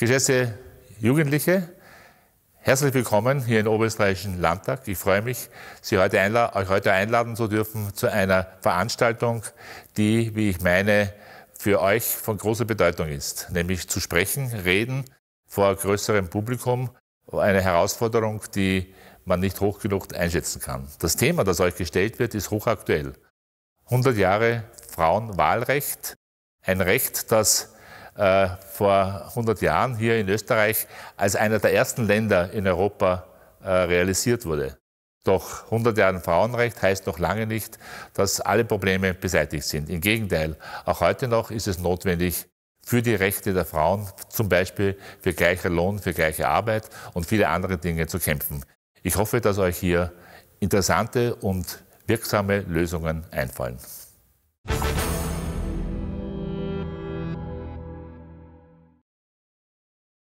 Geschätzte Jugendliche, herzlich willkommen hier im Oberösterreichischen Landtag. Ich freue mich, Sie heute euch heute einladen zu dürfen zu einer Veranstaltung, die, wie ich meine, für euch von großer Bedeutung ist, nämlich zu sprechen, reden vor größerem Publikum, eine Herausforderung, die man nicht hoch genug einschätzen kann. Das Thema, das euch gestellt wird, ist hochaktuell. 100 Jahre Frauenwahlrecht, ein Recht, das äh, vor 100 Jahren hier in Österreich als einer der ersten Länder in Europa äh, realisiert wurde. Doch 100 Jahre Frauenrecht heißt noch lange nicht, dass alle Probleme beseitigt sind. Im Gegenteil, auch heute noch ist es notwendig, für die Rechte der Frauen, zum Beispiel für gleicher Lohn, für gleiche Arbeit und viele andere Dinge zu kämpfen. Ich hoffe, dass euch hier interessante und wirksame Lösungen einfallen.